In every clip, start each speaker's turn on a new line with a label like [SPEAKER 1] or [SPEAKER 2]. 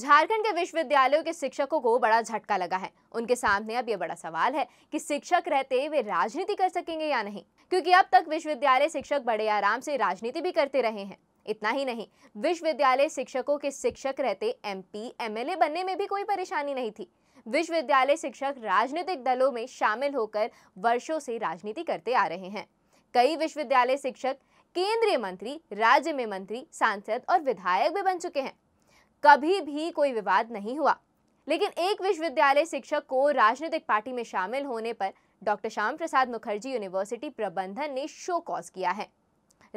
[SPEAKER 1] झारखंड के विश्वविद्यालयों के शिक्षकों को बड़ा झटका लगा है उनके सामने अब ये बड़ा सवाल है कि शिक्षक रहते वे राजनीति कर सकेंगे या नहीं क्योंकि अब तक विश्वविद्यालय शिक्षक बड़े आराम से राजनीति भी करते रहे हैं इतना ही नहीं विश्वविद्यालय शिक्षकों के शिक्षक रहते एम पी बनने में भी कोई परेशानी नहीं थी विश्वविद्यालय शिक्षक राजनीतिक दलों में शामिल होकर वर्षों से राजनीति करते आ रहे हैं कई विश्वविद्यालय शिक्षक केंद्रीय मंत्री राज्य में मंत्री सांसद और विधायक भी बन चुके हैं कभी भी कोई विवाद नहीं हुआ लेकिन एक विश्वविद्यालय शिक्षक को राजनीतिक पार्टी में शामिल होने पर डॉक्टर श्याम प्रसाद मुखर्जी यूनिवर्सिटी प्रबंधन ने शो कॉज किया है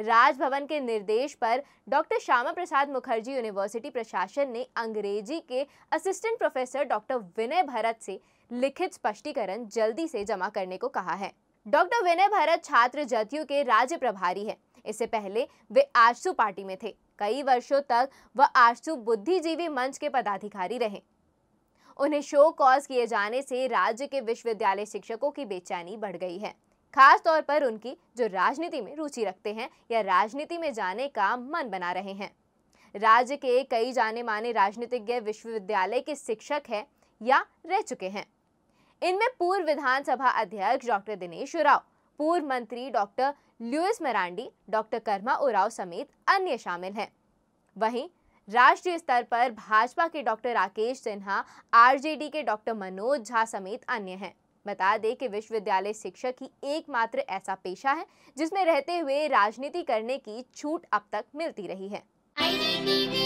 [SPEAKER 1] राजभवन के निर्देश पर डॉक्टर श्यामा प्रसाद मुखर्जी यूनिवर्सिटी प्रशासन ने अंग्रेजी के assistant professor doctor Vinay Bharat से लिखित स्पष्टीकरण जल्दी से जमा करने को कहा है डॉक्टर विनय भरत छात्र जदयू के राज्य प्रभारी हैं इससे पहले वे आजसू पार्टी में थे कई वर्षों तक वह आशु बुद्धिजीवी मंच के पदाधिकारी रहे उन्हें शो कॉज किए जाने से राज्य के विश्वविद्यालय शिक्षकों की बेचैनी बढ़ गई है खास तौर पर उनकी जो राजनीति में रुचि रखते हैं या राजनीति में जाने का मन बना रहे हैं राज्य के कई जाने माने राजनीतिज्ञ विश्वविद्यालय के शिक्षक हैं या रह चुके हैं इनमें पूर्व विधानसभा अध्यक्ष डॉक्टर दिनेश राव पूर्व मंत्री डॉक्टर लुइस मरांडी डॉक्टर कर्मा उराव समेत अन्य शामिल हैं वहीं राष्ट्रीय स्तर पर भाजपा के डॉक्टर राकेश सिन्हा आरजेडी के डॉक्टर मनोज झा समेत अन्य हैं बता दें कि विश्वविद्यालय शिक्षक ही एकमात्र ऐसा पेशा है जिसमें रहते हुए राजनीति करने की छूट अब तक मिलती रही है